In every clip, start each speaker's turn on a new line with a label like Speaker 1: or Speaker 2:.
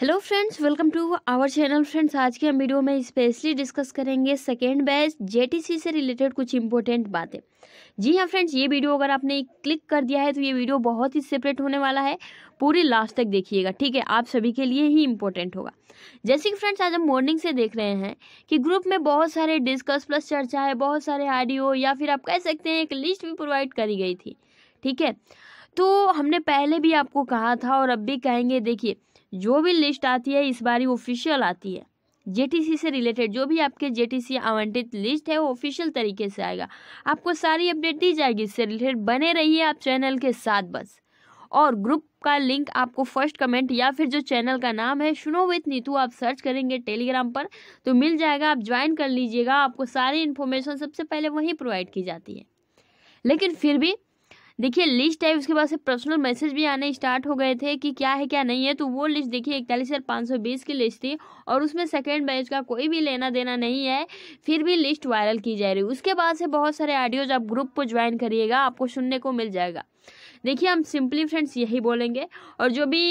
Speaker 1: hello friends welcome to our channel friends आज के हम वीडियो में स्पेशली डिस्कस करेंगे सेकेंड बैच जेटीसी से रिलेटेड कुछ इंपॉर्टेंट बातें जी हाँ फ्रेंड्स ये वीडियो अगर आपने क्लिक कर दिया है तो ये वीडियो बहुत ही सेपरेट होने वाला है पूरी लास्ट तक देखिएगा ठीक है आप सभी के लिए ही इम्पोर्टेंट होगा जैसे कि फ्रेंड्स आज हम मॉर्निंग से देख रहे हैं कि ग्रुप में बहुत सारे डिस्कस प्लस चर्चा है बहुत सारे आडियो या फिर आप कह सकते हैं एक लिस्ट भी प्रोवाइड करी गई थी ठीक है तो हमने पहले भी आपको कहा था और अब भी कहेंगे देखिए जो भी लिस्ट आती है इस बारी ऑफिशियल आती है जेटीसी से रिलेटेड जो भी आपके जेटीसी आवंटित लिस्ट है वो ऑफिशियल तरीके से आएगा आपको सारी अपडेट दी जाएगी इससे रिलेटेड बने रहिए आप चैनल के साथ बस और ग्रुप का लिंक आपको फर्स्ट कमेंट या फिर जो चैनल का नाम है सुनो विथ नीतू आप सर्च करेंगे टेलीग्राम पर तो मिल जाएगा आप ज्वाइन कर लीजिएगा आपको सारी इन्फॉर्मेशन सबसे पहले वहीं प्रोवाइड की जाती है लेकिन फिर भी देखिए लिस्ट है उसके बाद से पर्सनल मैसेज भी आने स्टार्ट हो गए थे कि क्या है क्या नहीं है तो वो लिस्ट देखिए इकतालीस हज़ार पाँच सौ बीस की लिस्ट थी और उसमें सेकेंड बैच का कोई भी लेना देना नहीं है फिर भी लिस्ट वायरल की जा रही है उसके बाद से बहुत सारे ऑडियोज आप ग्रुप को ज्वाइन करिएगा आपको सुनने को मिल जाएगा देखिए हम सिंपली फ्रेंड्स यही बोलेंगे और जो भी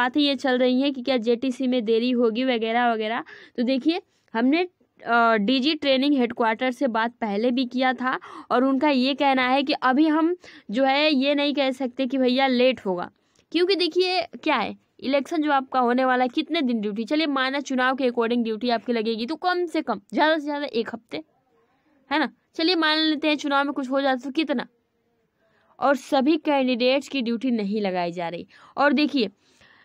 Speaker 1: बातें ये चल रही हैं कि क्या जेटीसी में देरी होगी वगैरह वगैरह तो देखिए हमने डीजी ट्रेनिंग हेडक्वार्टर से बात पहले भी किया था और उनका ये कहना है कि अभी हम जो है ये नहीं कह सकते कि भैया लेट होगा क्योंकि देखिए क्या है इलेक्शन जो आपका होने वाला है कितने दिन ड्यूटी चलिए माना चुनाव के अकॉर्डिंग ड्यूटी आपकी लगेगी तो कम से कम ज़्यादा से ज़्यादा एक हफ्ते है ना चलिए मान लेते हैं चुनाव में कुछ हो जाता तो कितना और सभी कैंडिडेट्स की ड्यूटी नहीं लगाई जा रही और देखिए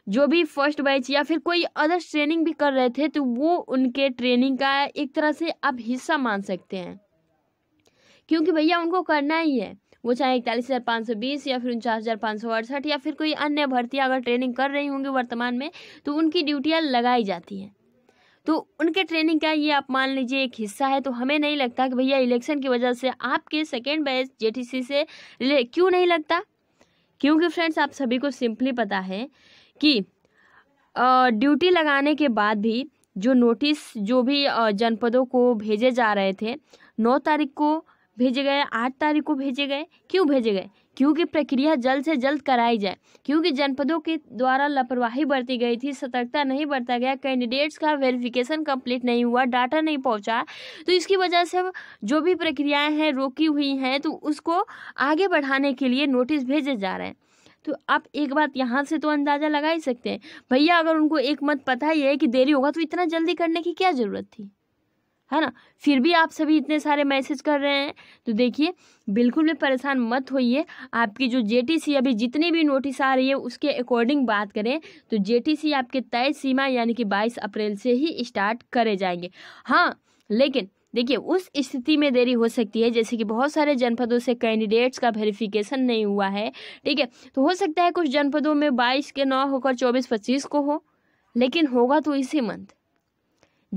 Speaker 1: जो भी फर्स्ट बैच या फिर कोई अदर ट्रेनिंग भी कर रहे थे तो वो उनके ट्रेनिंग का एक तरह से आप हिस्सा मान सकते हैं क्योंकि भैया उनको करना ही है वो चाहे इकतालीस हज़ार पाँच सौ बीस या फिर उनचास हज़ार पाँच सौ अड़सठ या फिर कोई अन्य भर्ती अगर ट्रेनिंग कर रही होंगी वर्तमान में तो उनकी ड्यूटियाँ लगाई जाती हैं तो उनके ट्रेनिंग का ये आप मान लीजिए एक हिस्सा है तो हमें नहीं लगता कि भैया इलेक्शन की वजह से आपके सेकेंड बैच जेटीसी से क्यों नहीं लगता क्योंकि फ्रेंड्स आप सभी को सिंपली पता है कि ड्यूटी लगाने के बाद भी जो नोटिस जो भी जनपदों को भेजे जा रहे थे नौ तारीख को भेजे गए आठ तारीख को भेजे गए क्यों भेजे गए क्योंकि प्रक्रिया जल्द से जल्द कराई जाए क्योंकि जनपदों के द्वारा लापरवाही बरती गई थी सतर्कता नहीं बरता गया कैंडिडेट्स का वेरिफिकेशन कंप्लीट नहीं हुआ डाटा नहीं पहुंचा तो इसकी वजह से जो भी प्रक्रियाएं हैं रोकी हुई हैं तो उसको आगे बढ़ाने के लिए नोटिस भेजे जा रहे हैं तो आप एक बात यहाँ से तो अंदाज़ा लगा ही सकते हैं भैया अगर उनको एक मत पता ही है कि देरी होगा तो इतना जल्दी करने की क्या ज़रूरत थी है ना फिर भी आप सभी इतने सारे मैसेज कर रहे हैं तो देखिए बिल्कुल भी परेशान मत होइए आपकी जो जे अभी जितनी भी नोटिस आ रही है उसके अकॉर्डिंग बात करें तो जे आपके तय सीमा यानी कि 22 अप्रैल से ही स्टार्ट करे जाएंगे हाँ लेकिन देखिए उस स्थिति में देरी हो सकती है जैसे कि बहुत सारे जनपदों से कैंडिडेट्स का वेरिफिकेशन नहीं हुआ है ठीक है तो हो सकता है कुछ जनपदों में बाईस के नौ होकर चौबीस पच्चीस को हो लेकिन होगा तो इसी मंथ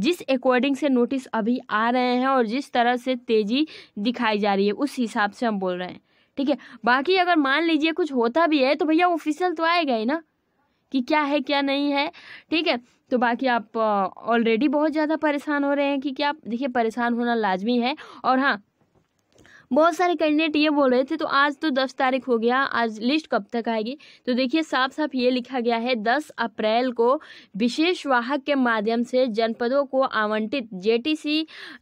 Speaker 1: जिस अकॉर्डिंग से नोटिस अभी आ रहे हैं और जिस तरह से तेज़ी दिखाई जा रही है उस हिसाब से हम बोल रहे हैं ठीक है बाकी अगर मान लीजिए कुछ होता भी है तो भैया ऑफिशियल तो आएगा ही ना कि क्या है क्या नहीं है ठीक है तो बाकी आप ऑलरेडी बहुत ज़्यादा परेशान हो रहे हैं कि क्या देखिए परेशान होना लाजमी है और हाँ बहुत सारे कैंडिडेट ये बोल रहे थे तो आज तो दस तारीख हो गया आज लिस्ट कब तक आएगी तो देखिए साफ साफ ये लिखा गया है दस अप्रैल को विशेष वाहक के माध्यम से जनपदों को आवंटित जे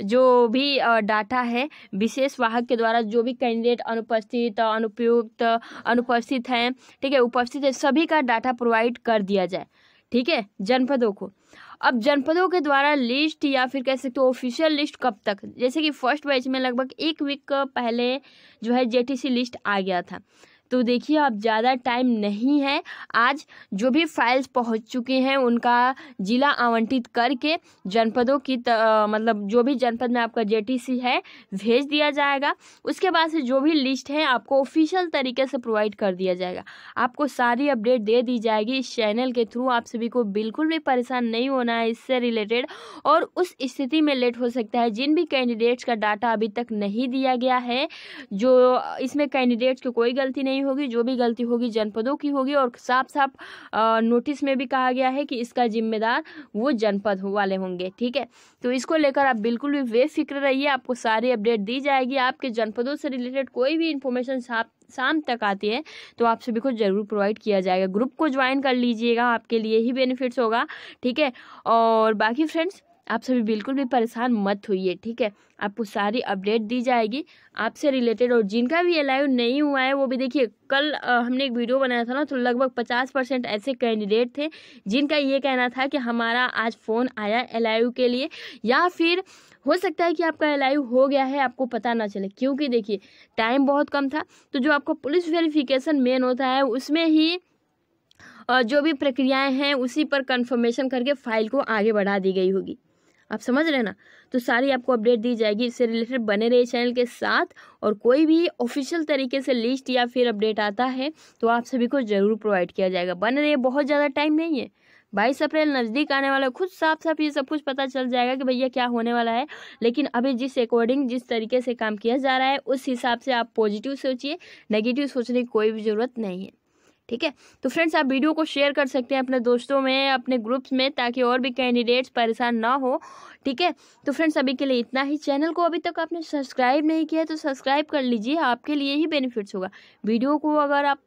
Speaker 1: जो भी डाटा है विशेष वाहक के द्वारा जो भी कैंडिडेट अनुपस्थित अनुपयुक्त अनुपस्थित हैं ठीक है उपस्थित है सभी का डाटा प्रोवाइड कर दिया जाए ठीक है जनपदों को अब जनपदों के द्वारा लिस्ट या फिर कह सकते हो ऑफिशियल लिस्ट कब तक जैसे कि फर्स्ट बैच में लगभग एक वीक पहले जो है जेटीसी लिस्ट आ गया था तो देखिए अब ज़्यादा टाइम नहीं है आज जो भी फाइल्स पहुंच चुके हैं उनका ज़िला आवंटित करके जनपदों की त, आ, मतलब जो भी जनपद में आपका जेटीसी है भेज दिया जाएगा उसके बाद से जो भी लिस्ट है आपको ऑफिशियल तरीके से प्रोवाइड कर दिया जाएगा आपको सारी अपडेट दे दी जाएगी इस चैनल के थ्रू आप सभी को बिल्कुल भी परेशान नहीं होना है इससे रिलेटेड और उस स्थिति में लेट हो सकता है जिन भी कैंडिडेट्स का डाटा अभी तक नहीं दिया गया है जो इसमें कैंडिडेट्स की कोई गलती नहीं होगी जो भी गलती होगी जनपदों की होगी और साफ साफ नोटिस में भी कहा गया है कि इसका जिम्मेदार वो जनपद वाले होंगे ठीक है तो इसको लेकर आप बिल्कुल भी बेफिक्र रहिए आपको सारी अपडेट दी जाएगी आपके जनपदों से रिलेटेड कोई भी इन्फॉर्मेशन शाम तक आती है तो आप सभी को ज़रूर प्रोवाइड किया जाएगा ग्रुप को ज्वाइन कर लीजिएगा आपके लिए ही बेनिफिट्स होगा ठीक है और बाकी फ्रेंड्स आप सभी बिल्कुल भी परेशान मत होइए ठीक है आपको सारी अपडेट दी जाएगी आपसे रिलेटेड और जिनका भी अलाइव नहीं हुआ है वो भी देखिए कल हमने एक वीडियो बनाया था ना तो लगभग पचास परसेंट ऐसे कैंडिडेट थे जिनका ये कहना था कि हमारा आज फ़ोन आया एलाइव के लिए या फिर हो सकता है कि आपका एलाइव हो गया है आपको पता ना चले क्योंकि देखिए टाइम बहुत कम था तो जो आपका पुलिस वेरिफिकेशन मेन होता है उसमें ही और जो भी प्रक्रियाएं हैं उसी पर कंफर्मेशन करके फाइल को आगे बढ़ा दी गई होगी आप समझ रहे हैं ना तो सारी आपको अपडेट दी जाएगी इससे रिलेटेड बने रहिए चैनल के साथ और कोई भी ऑफिशियल तरीके से लिस्ट या फिर अपडेट आता है तो आप सभी को ज़रूर प्रोवाइड किया जाएगा बने रहिए बहुत ज़्यादा टाइम नहीं है बाईस अप्रैल नज़दीक आने वाला है खुद साफ साफ ये सब कुछ पता चल जाएगा कि भैया क्या होने वाला है लेकिन अभी जिस अकॉर्डिंग जिस तरीके से काम किया जा रहा है उस हिसाब से आप पॉजिटिव सोचिए नेगेटिव सोचने की कोई भी ज़रूरत नहीं है ठीक है तो फ्रेंड्स आप वीडियो को शेयर कर सकते हैं अपने दोस्तों में अपने ग्रुप्स में ताकि और भी कैंडिडेट्स परेशान ना हो ठीक है तो फ्रेंड्स अभी के लिए इतना ही चैनल को अभी तक आपने सब्सक्राइब नहीं किया तो सब्सक्राइब कर लीजिए आपके लिए ही बेनिफिट्स होगा वीडियो को अगर आप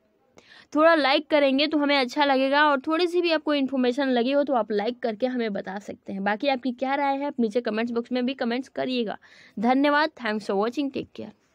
Speaker 1: थोड़ा लाइक करेंगे तो हमें अच्छा लगेगा और थोड़ी सी भी आपको इन्फॉर्मेशन लगी हो तो आप लाइक करके हमें बता सकते हैं बाकी आपकी क्या राय है आप नीचे कमेंट्स बॉक्स में भी कमेंट्स करिएगा धन्यवाद thanks for watching take care